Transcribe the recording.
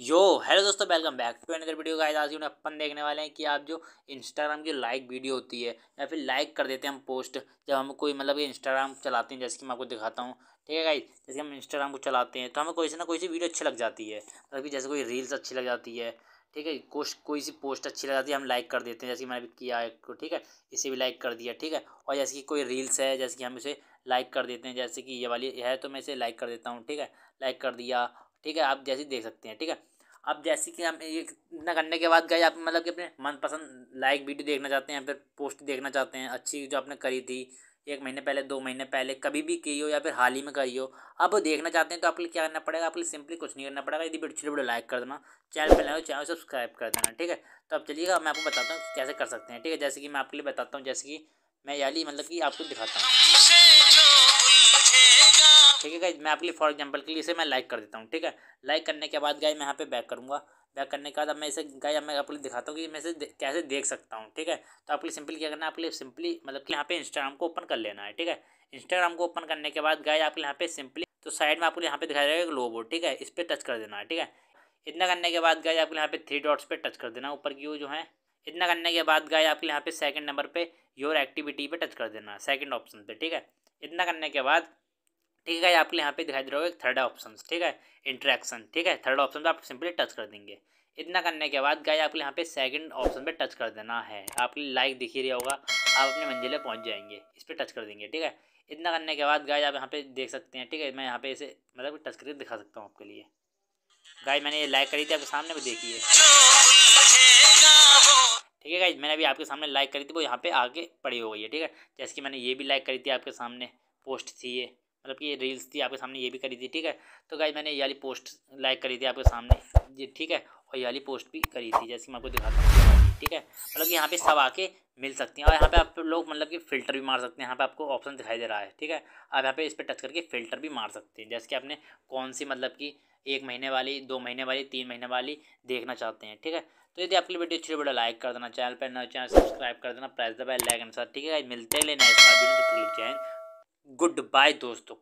यो hello दोस्तों welcome back to another video का आज उन्हें अपन देखने वाले हैं कि आप जो इंस्टाग्राम की लाइक वीडियो होती है या फिर लाइक कर देते हैं हम पोस्ट जब हम कोई मतलब कि इंस्टाग्राम चलाते हैं जैसे कि मैं आपको दिखाता हूँ ठीक है गाई जैसे हम इंस्टाग्राम को चलाते हैं तो हमें कोई से ना कोई सी वीडियो अच्छी लग जाती है मतलब कि जैसे कोई रील्स अच्छी लग जाती है ठीक है कोश कोई सी पोस्ट अच्छी लग जाती है हम लाइक कर देते हैं जैसे कि मैंने किया है ठीक है इसे भी लाइक कर दिया ठीक है और जैसे कि कोई रील्स है जैसे कि हम इसे लाइक कर देते हैं जैसे कि ये वाली है तो मैं इसे लाइक कर देता हूँ ठीक है लाइक कर दिया ठीक है आप जैसे देख सकते हैं ठीक है अब जैसे कि हम ये इतना करने के बाद गए आप मतलब कि अपने मनपसंद लाइक वीडियो देखना चाहते हैं फिर पोस्ट देखना चाहते हैं अच्छी जो आपने करी थी एक महीने पहले दो महीने पहले कभी भी की हो या फिर हाल ही में करी हो अब देखना चाहते हैं तो आपके लिए क्या करना पड़ेगा आपके लिए सिंपली कुछ नहीं करना पड़ेगा यदि वीडियो वीडियो लाइक कर देना चैनल पर लाए चैनल सब्सक्राइब कर देना ठीक है तो अब चलिएगा मैं आपको बताता हूँ कैसे कर सकते हैं ठीक है जैसे कि मैं आपके लिए बताता हूँ जैसे कि मैं याली मतलब कि आपको दिखाता हूँ ठीक है गाइज मैं आपके लिए फॉर एग्जाम्पल के लिए इसे मैं लाइक कर देता हूँ ठीक है लाइक करने के बाद गाय मैं यहाँ पे बैक करूँगा बैक करने के बाद अब मैं इसे अब मैं आपको दिखाता हूँ कि मैं इसे कैसे देख सकता हूँ ठीक है तो आपके लिए सिंपली क्या करना है आपके लिए सिंपली मतलब कि यहाँ पे इंस्टाग्राम को ओपन कर लेना है ठीक है इंस्टाग्राम को ओपन करने के बाद गाय आपके यहाँ पे सिंपली तो साइड में आपको यहाँ पे दिखाया जाएगा लोबो ठीक है इस पर टच कर देना है ठीक है इतना करने के बाद गाय आपको यहाँ पे थ्री डॉट्स पर टच कर देना ऊपर की वो जो है इतना करने के बाद गाय आपके यहाँ पे सेकंड नंबर पे योर एक्टिविटी पे टच कर देना सेकंड ऑप्शन पे ठीक है इतना करने के बाद ठीक है आपके यहाँ पे दिखाई दे रहा होगा थर्ड ऑप्शन ठीक है इंट्रैक्शन ठीक है थर्ड ऑप्शन पर आप सिंपली टच कर देंगे इतना करने के बाद गाय आपके यहाँ पे सेकंड ऑप्शन पे टच कर देना है आपके लाइक दिख ही रहा होगा आप अपने मंजिल पर पहुँच जाएंगे इस पर टच कर देंगे ठीक है इतना करने के बाद गाय आप यहाँ पे देख सकते हैं ठीक है मैं यहाँ पे इसे मतलब टच करके दिखा सकता हूँ आपके लिए गाय मैंने ये लाइक करी थी आपके सामने भी देखिए ठीक है गाई मैंने अभी आपके सामने लाइक करी थी वो यहाँ पर आके पड़ी हो गई है ठीक है जैसे कि मैंने ये भी लाइक करी थी आपके सामने पोस्ट थी ये मतलब कि रील्स थी आपके सामने ये भी करी थी ठीक है तो गाइज मैंने ये वाली पोस्ट लाइक करी थी आपके सामने जी ठीक है और ये वाली पोस्ट भी करी थी जैसे मैं आपको दिखाता हूँ ठीक है मतलब कि यहाँ पे सब आके मिल सकती हैं और यहाँ पे आप लोग मतलब कि फ़िल्टर भी मार सकते हैं यहाँ पे आपको ऑप्शन दिखाई दे रहा है ठीक है आप यहाँ पे इस पर टच करके फ़िल्टर भी मार सकते हैं जैसे कि आपने कौन सी मतलब कि एक महीने वाली दो महीने वाली तीन महीने वाली देखना चाहते हैं ठीक है तो यदि आपकी वीडियो अच्छी वीडियो लाइक कर देना चैनल पर नया चैनल सब्सक्राइब कर देना प्रेस द बेल लाइक अनुसार ठीक है मिलते हैं लेना जैन गुड बाय दोस्तों